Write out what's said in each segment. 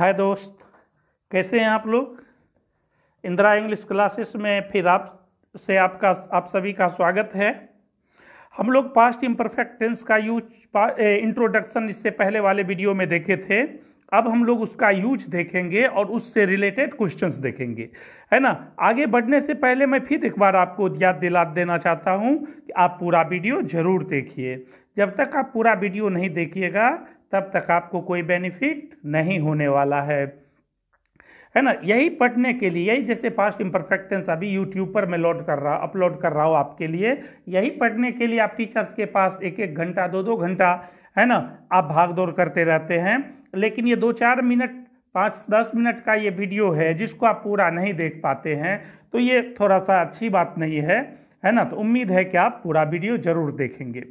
हाय दोस्त कैसे हैं आप लोग इंदिरा इंग्लिश क्लासेस में फिर आप से आपका आप सभी का स्वागत है हम लोग पास्ट इम्परफेक्ट टेंस का यूज इंट्रोडक्शन इससे पहले वाले वीडियो में देखे थे अब हम लोग उसका यूज देखेंगे और उससे रिलेटेड क्वेश्चंस देखेंगे है ना आगे बढ़ने से पहले मैं फिर एक बार आपको याद दिला देना चाहता हूँ कि आप पूरा वीडियो जरूर देखिए जब तक आप पूरा वीडियो नहीं देखिएगा तब तक आपको कोई बेनिफिट नहीं होने वाला है है ना यही पढ़ने के लिए यही जैसे पास्ट इम्परफेक्टेंस अभी यूट्यूब पर मैं लोड कर रहा अपलोड कर रहा हूँ आपके लिए यही पढ़ने के लिए आप टीचर्स के पास एक एक घंटा दो दो घंटा है ना आप भाग दौड़ करते रहते हैं लेकिन ये दो चार मिनट पाँच दस मिनट का ये वीडियो है जिसको आप पूरा नहीं देख पाते हैं तो ये थोड़ा सा अच्छी बात नहीं है है ना तो उम्मीद है कि आप पूरा वीडियो ज़रूर देखेंगे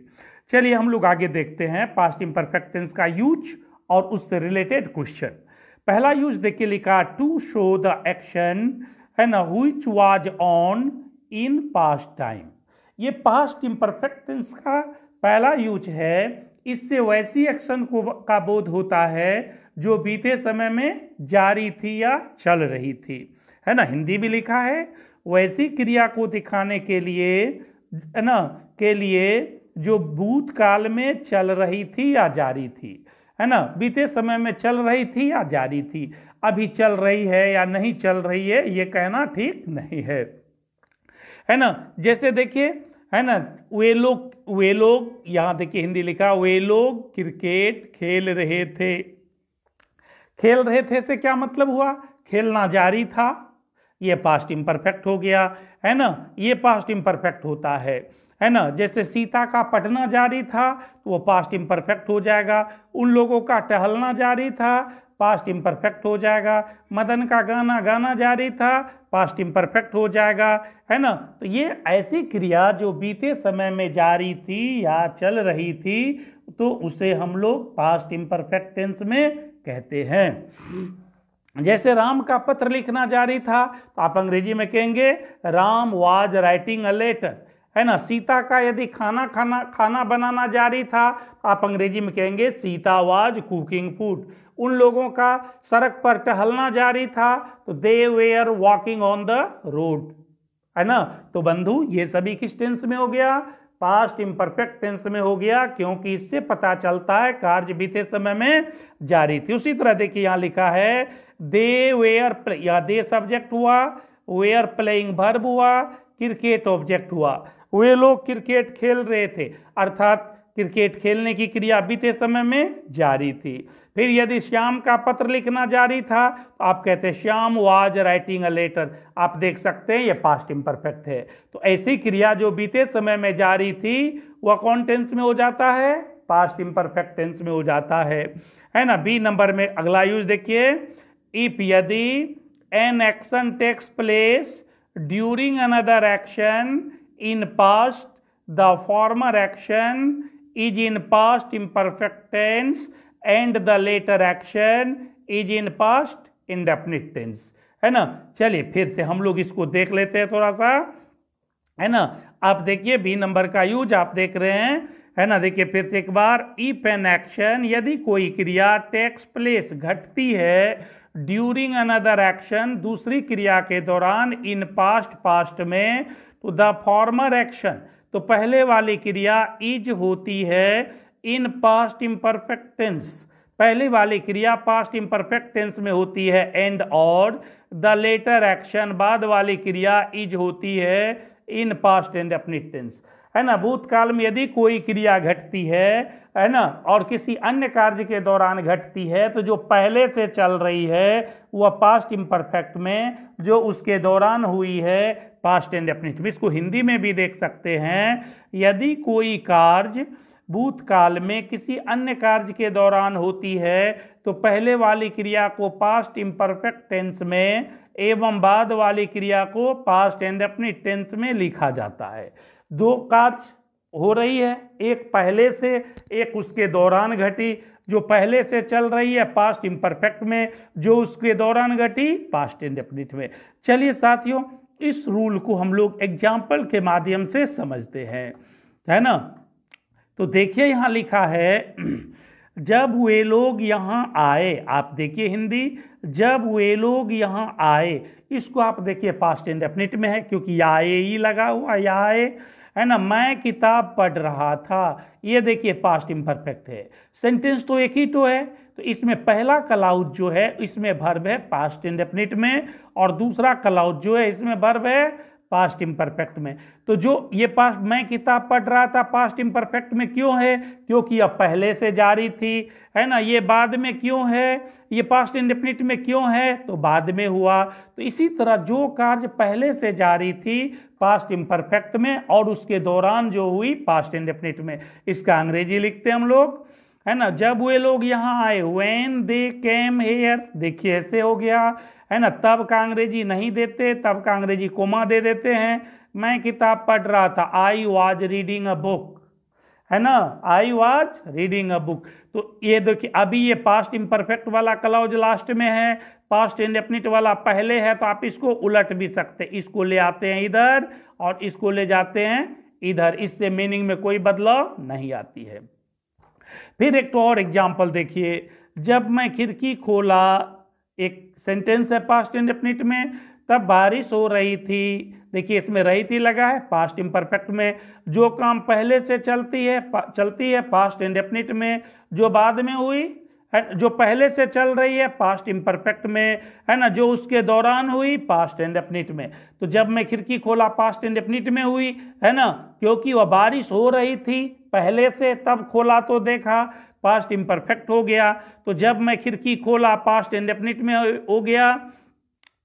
चलिए हम लोग आगे देखते हैं पास्ट इम्परफेक्ट टेंस का यूज और उससे रिलेटेड क्वेश्चन पहला यूज देखिए लिखा टू शो द एक्शन है ना which was on in past time ये पास्ट इम्परफेक्ट टेंस का पहला यूज है इससे वैसी एक्शन को का बोध होता है जो बीते समय में जारी थी या चल रही थी है ना हिंदी भी लिखा है वैसी क्रिया को दिखाने के लिए है ना के लिए जो भूतकाल में चल रही थी या जारी थी है ना बीते समय में चल रही थी या जारी थी अभी चल रही है या नहीं चल रही है ये कहना ठीक नहीं है है ना जैसे देखिए है ना वे लोग वे लोग यहाँ देखिए हिंदी लिखा वे लोग क्रिकेट खेल रहे थे खेल रहे थे से क्या मतलब हुआ खेलना जारी था ये पास्ट इम्परफेक्ट हो गया है ना ये पास्ट इम्परफेक्ट होता है है ना जैसे सीता का पढ़ना जारी था तो वो पास्ट इम्परफेक्ट हो जाएगा उन लोगों का टहलना जारी था पास्ट इम्परफेक्ट हो जाएगा मदन का गाना गाना जारी था पास्ट इम्परफेक्ट हो जाएगा है ना तो ये ऐसी क्रिया जो बीते समय में जारी थी या चल रही थी तो उसे हम लोग पास्ट इम्परफेक्ट टेंस में कहते हैं जैसे राम का पत्र लिखना जारी था तो आप अंग्रेजी में कहेंगे Ram was writing a letter है ना सीता का यदि खाना खाना खाना बनाना जारी था तो आप अंग्रेजी में कहेंगे सीता वाज कुकिंग फूड उन लोगों का सड़क पर टहलना जारी था तो they were walking on the road है ना तो बंधु ये सभी किस टेंस में हो गया पास्ट इम्परफेक्ट टेंस में हो गया क्योंकि इससे पता चलता है कार्य बीते समय में जारी थी उसी तरह देखिए यहाँ लिखा है दे वेयर या दे सब्जेक्ट हुआ वेयर प्लेइंग भर्ब हुआ क्रिकेट ऑब्जेक्ट हुआ वे लोग क्रिकेट खेल रहे थे अर्थात क्रिकेट खेलने की क्रिया बीते समय में जारी थी फिर यदि श्याम का पत्र लिखना जारी था तो आप कहते Shyam was writing a letter आप देख सकते हैं ये पास्ट इम्परफेक्ट है तो ऐसी क्रिया जो बीते समय में जारी थी वह कौन टेंस में हो जाता है पास्ट इम्परफेक्ट टेंस में हो जाता है है ना बी नंबर में अगला यूज देखिए इफ यदि an action takes place during another action in past the former action is in past imperfect tense and the latter action is in past indefinite tense है ना चलिए फिर से हम लोग इसको देख लेते हैं थोड़ा सा है ना आप देखिए बी नंबर का यूज आप देख रहे हैं है ना देखिए फिर से एक बार इफ एन एक्शन यदि कोई क्रिया टेक्स प्लेस घटती है ड्यूरिंग अनदर एक्शन दूसरी क्रिया के दौरान इन पास्ट पास्ट में तो द फॉर्मर एक्शन तो पहले वाली क्रिया इज होती है इन पास्ट इम्परफेक्टेंस पहले वाली क्रिया पास्ट इम्परफेक्ट टेंस में होती है एंड और द लेटर एक्शन बाद वाली क्रिया इज होती है इन पास्ट एंड अपनी टेंस है ना भूतकाल में यदि कोई क्रिया घटती है है ना और किसी अन्य कार्य के दौरान घटती है तो जो पहले से चल रही है वह पास्ट इम्परफेक्ट में जो उसके दौरान हुई है पास्ट एंड डेफिनिटिव इसको हिंदी में भी देख सकते हैं यदि कोई कार्य भूतकाल में किसी अन्य कार्य के दौरान होती है तो पहले वाली क्रिया को पास्ट इम्परफेक्ट टेंस में एवं बाद वाली क्रिया को पास्ट एंड अपनी टेंस में लिखा जाता है दो काज हो रही है एक पहले से एक उसके दौरान घटी जो पहले से चल रही है पास्ट इम्परफेक्ट में जो उसके दौरान घटी पास्ट इंडेफिनिट में चलिए साथियों इस रूल को हम लोग एग्जाम्पल के माध्यम से समझते हैं है ना तो देखिए यहाँ लिखा है जब वे लोग यहाँ आए आप देखिए हिंदी जब वे लोग यहाँ आए इसको आप देखिए पास्ट इंडेफिनिट में है क्योंकि आए ही लगा हुआ या आए है ना मैं किताब पढ़ रहा था ये देखिए पास्ट इम्परफेक्ट है सेंटेंस तो एक ही तो है तो इसमें पहला क्लाउज जो है इसमें भर्व है पास्ट इंडेफिनिट में और दूसरा क्लाउज जो है इसमें भर्व है पास्ट इम्परफेक्ट में तो जो ये पास मैं किताब पढ़ रहा था पास्ट इम्परफेक्ट में क्यों है क्योंकि यह पहले से जारी थी है ना ये बाद में क्यों है ये पास्ट इंडेफिनिट में क्यों है तो बाद में हुआ तो इसी तरह जो कार्य पहले से जारी थी पास्ट इम्परफेक्ट में और उसके दौरान जो हुई पास्ट इंडेफिनिट में इसका अंग्रेजी लिखते हम लोग है ना जब वे लोग यहाँ आए वेन दे केम हेयर देखिए ऐसे हो गया है ना तब का अंग्रेजी नहीं देते तब का अंग्रेजी कोमा दे देते हैं मैं किताब पढ़ रहा था I was reading a book है ना I was reading a book तो ये देखिए अभी ये पास्ट इम्परफेक्ट वाला क्लाउज लास्ट में है पास्ट इंडेफिनिट वाला पहले है तो आप इसको उलट भी सकते इसको ले आते हैं इधर और इसको ले जाते हैं इधर इससे मीनिंग में कोई बदलाव नहीं आती है फिर एक तो और एग्जाम्पल देखिए जब मैं खिड़की खोला एक सेंटेंस है पास्ट इंडेफिनिट में तब बारिश हो रही थी देखिए इसमें रही थी लगा है पास्ट इम्परफेक्ट में जो काम पहले से चलती है चलती है पास्ट इंडेफिनिट में जो बाद में हुई जो पहले से चल रही है पास्ट इम्परफेक्ट में है ना जो उसके दौरान हुई पास्ट एंड में तो जब मैं खिड़की खोला पास्ट एंड में हुई है ना क्योंकि वह बारिश हो रही थी पहले से तब खोला तो देखा पास्ट इम्परफेक्ट हो गया तो जब मैं खिड़की खोला पास्ट एंड में हो गया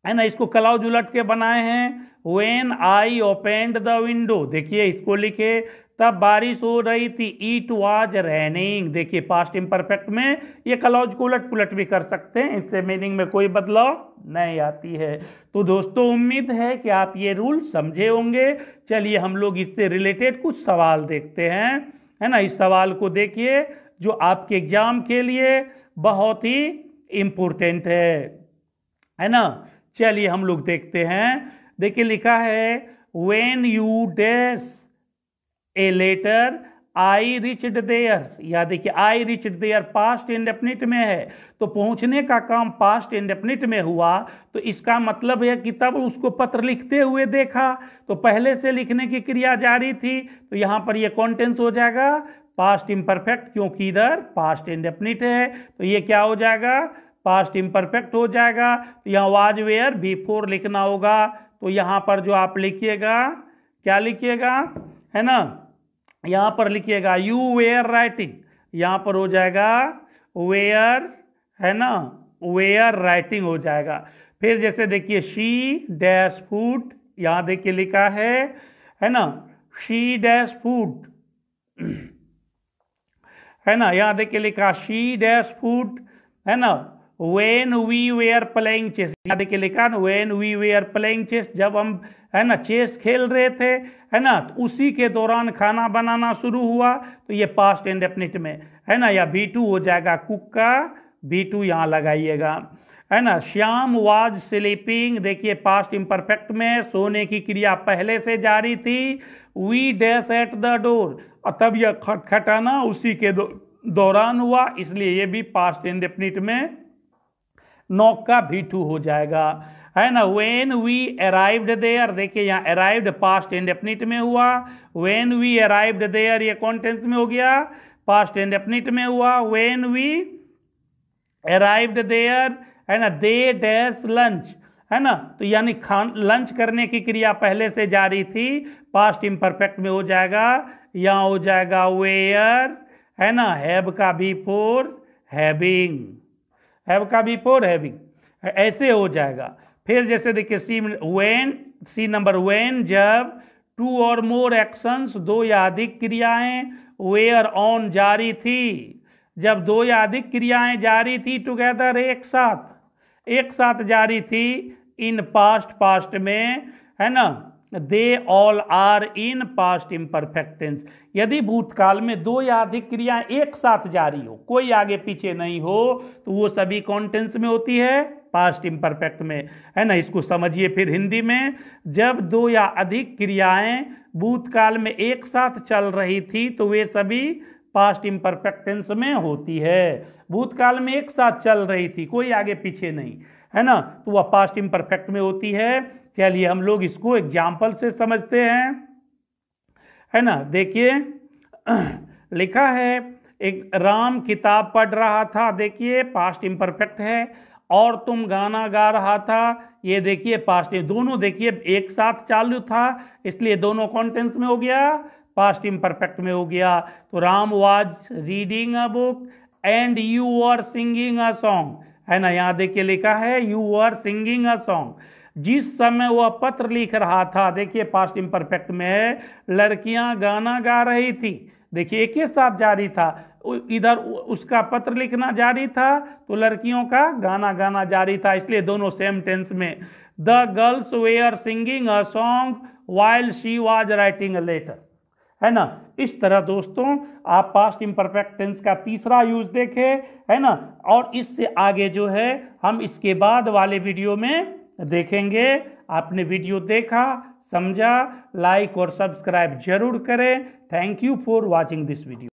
है ना इसको कलाउज उलट के बनाए हैं when I opened the window देखिए इसको लिखे तब बारिश हो रही थी इट वॉज रैनिंग देखिए पास्ट इम्परफेक्ट में ये कलौज को उलट पुलट भी कर सकते हैं इससे मीनिंग में कोई बदलाव नहीं आती है तो दोस्तों उम्मीद है कि आप ये रूल समझे होंगे चलिए हम लोग इससे रिलेटेड कुछ सवाल देखते हैं है ना इस सवाल को देखिए जो आपके एग्जाम के लिए बहुत ही इम्पोर्टेंट है है ना चलिए हम लोग देखते हैं देखिए लिखा है when you dash a letter I reached there या देखिए I reached there past indefinite में है तो पहुंचने का काम पास्ट इंडेफिनिट में हुआ तो इसका मतलब है कि तब उसको पत्र लिखते हुए देखा तो पहले से लिखने की क्रिया जारी थी तो यहाँ पर यह कॉन्टेंस हो जाएगा पास्ट इम्परफेक्ट क्योंकि इधर पास्ट इंडेफिनिट है तो ये क्या हो जाएगा पास्ट इम्परफेक्ट हो जाएगा तो यहाँ वाज वेयर बिफोर लिखना होगा तो यहाँ पर जो आप लिखिएगा क्या लिखिएगा है ना यहां पर लिखिएगा यू वेयर राइटिंग यहां पर हो जाएगा वेयर है ना वेयर राइटिंग हो जाएगा फिर जैसे देखिए शी डैश फूड यहां देखिए लिखा है है ना शी डैश फूड है ना यहां देखिए लिखा शी डैश फूड है ना when we are playing chess याद के ना when we are playing chess जब हम है ना चेस खेल रहे थे है ना तो उसी के दौरान खाना बनाना शुरू हुआ तो ये पास्ट इंडेफिनिट डेफिनेट में है ना या बी टू हो जाएगा कुक का बी टू यहाँ लगाइएगा है ना श्याम वाज स्लीपिंग देखिए पास्ट इम्परफेक्ट में सोने की क्रिया पहले से जारी थी we dash at the door और तब यह खटखटाना उसी के दौरान हुआ इसलिए ये भी पास्ट इंडेफिनिट में नॉक का भी टू हो जाएगा है ना वेन वी अराइव्ड देयर देखिए यहाँ अराइव्ड पास्ट एंड एपनिट में हुआ वेन वी अराइव्ड देयर ये कौन टेंस में हो गया पास्ट एंड एपनिट में हुआ वेन वी अराइव्ड देयर है ना दे डैश लंच है ना तो यानी खान लंच करने की क्रिया पहले से जारी थी पास्ट इम्परफेक्ट में हो जाएगा यहाँ हो जाएगा वेयर है ना हैव का भी फोर हैविंग हैव का भी फोर हैविंग ऐसे हो जाएगा फिर जैसे देखिए C when C number when जब टू और मोर एक्शंस दो या अधिक क्रियाएं वेयर ऑन जारी थी जब दो या अधिक क्रियाएं जारी थी टुगेदर एक साथ एक साथ जारी थी इन पास्ट पास्ट में है ना they all are in past imperfect tense यदि भूतकाल में दो या अधिक क्रियाएं एक साथ जारी हो कोई आगे पीछे नहीं हो तो वो सभी कौन टेंस में होती है पास्ट इम्परफेक्ट में है ना इसको समझिए फिर हिंदी में जब दो या अधिक क्रियाएं भूतकाल में एक साथ चल रही थी तो वे सभी पास्ट इम्परफेक्ट टेंस में होती है भूतकाल में एक साथ चल रही थी कोई आगे पीछे नहीं है ना तो वह पास्ट इम्परफेक्ट में होती है चलिए हम लोग इसको एग्जाम्पल से समझते हैं है ना देखिए लिखा है एक राम किताब पढ़ रहा था देखिए पास्ट इम्परफेक्ट है और तुम गाना गा रहा था ये देखिए पास्ट दोनों देखिए एक साथ चालू था इसलिए दोनों कॉन्टेंस में हो गया पास्ट इम्परफेक्ट में हो गया तो Ram was reading a book and you are singing a song है ना यहाँ देखिए लिखा है you are singing a song जिस समय वह पत्र लिख रहा था देखिए पास्ट इम्परफेक्ट में है लड़कियां गाना गा रही थी देखिए एक ही साथ जारी था इधर उसका पत्र लिखना जारी था तो लड़कियों का गाना गाना जारी था इसलिए दोनों सेम टेंस में the girls were singing a song while she was writing a letter है ना इस तरह दोस्तों आप पास्ट इम्परफेक्ट टेंस का तीसरा यूज देखें है ना और इससे आगे जो है हम इसके बाद वाले वीडियो में देखेंगे आपने वीडियो देखा समझा लाइक और सब्सक्राइब जरूर करें thank you for watching this video